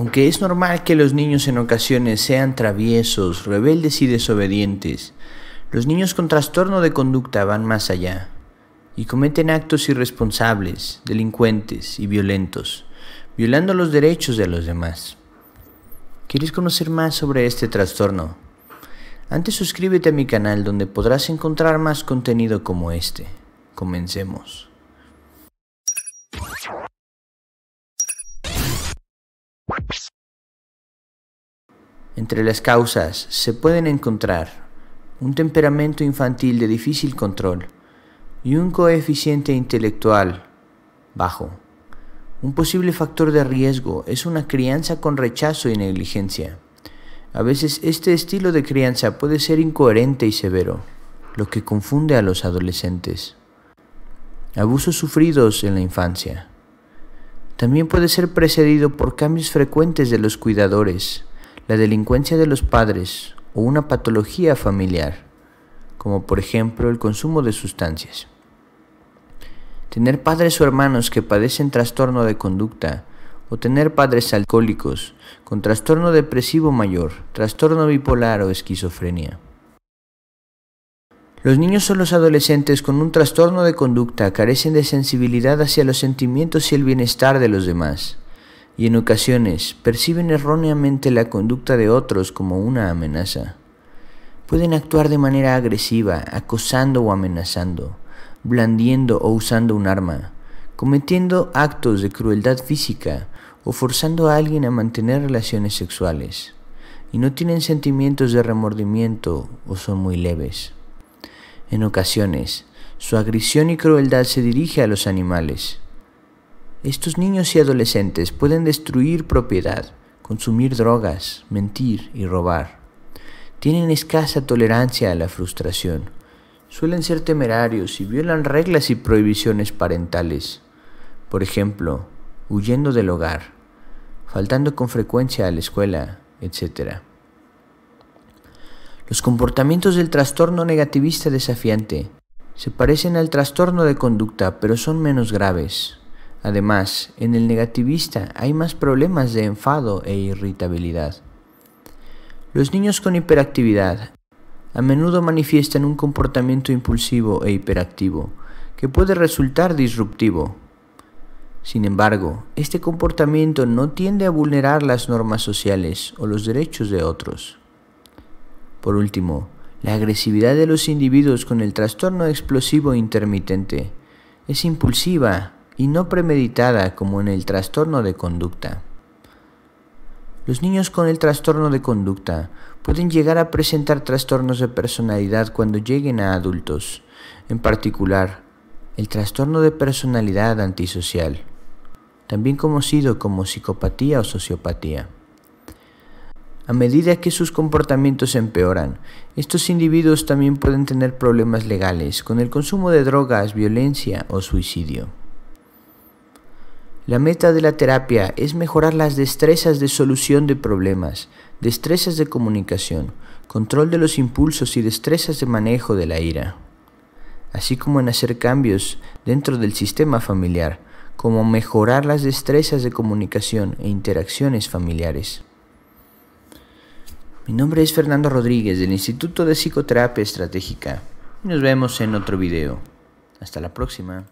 Aunque es normal que los niños en ocasiones sean traviesos, rebeldes y desobedientes, los niños con trastorno de conducta van más allá y cometen actos irresponsables, delincuentes y violentos, violando los derechos de los demás. ¿Quieres conocer más sobre este trastorno? Antes suscríbete a mi canal donde podrás encontrar más contenido como este. Comencemos. Entre las causas se pueden encontrar un temperamento infantil de difícil control y un coeficiente intelectual bajo. Un posible factor de riesgo es una crianza con rechazo y negligencia. A veces este estilo de crianza puede ser incoherente y severo, lo que confunde a los adolescentes. Abusos sufridos en la infancia. También puede ser precedido por cambios frecuentes de los cuidadores, la delincuencia de los padres o una patología familiar, como por ejemplo el consumo de sustancias. Tener padres o hermanos que padecen trastorno de conducta o tener padres alcohólicos con trastorno depresivo mayor, trastorno bipolar o esquizofrenia. Los niños o los adolescentes con un trastorno de conducta carecen de sensibilidad hacia los sentimientos y el bienestar de los demás y en ocasiones perciben erróneamente la conducta de otros como una amenaza. Pueden actuar de manera agresiva, acosando o amenazando, blandiendo o usando un arma, cometiendo actos de crueldad física o forzando a alguien a mantener relaciones sexuales, y no tienen sentimientos de remordimiento o son muy leves. En ocasiones, su agresión y crueldad se dirige a los animales, estos niños y adolescentes pueden destruir propiedad, consumir drogas, mentir y robar. Tienen escasa tolerancia a la frustración. Suelen ser temerarios y violan reglas y prohibiciones parentales. Por ejemplo, huyendo del hogar, faltando con frecuencia a la escuela, etc. Los comportamientos del trastorno negativista desafiante se parecen al trastorno de conducta, pero son menos graves. Además, en el negativista hay más problemas de enfado e irritabilidad. Los niños con hiperactividad a menudo manifiestan un comportamiento impulsivo e hiperactivo que puede resultar disruptivo. Sin embargo, este comportamiento no tiende a vulnerar las normas sociales o los derechos de otros. Por último, la agresividad de los individuos con el trastorno explosivo intermitente es impulsiva, y no premeditada como en el trastorno de conducta. Los niños con el trastorno de conducta pueden llegar a presentar trastornos de personalidad cuando lleguen a adultos, en particular el trastorno de personalidad antisocial, también conocido como psicopatía o sociopatía. A medida que sus comportamientos empeoran, estos individuos también pueden tener problemas legales con el consumo de drogas, violencia o suicidio. La meta de la terapia es mejorar las destrezas de solución de problemas, destrezas de comunicación, control de los impulsos y destrezas de manejo de la ira, así como en hacer cambios dentro del sistema familiar, como mejorar las destrezas de comunicación e interacciones familiares. Mi nombre es Fernando Rodríguez del Instituto de Psicoterapia Estratégica. Nos vemos en otro video. Hasta la próxima.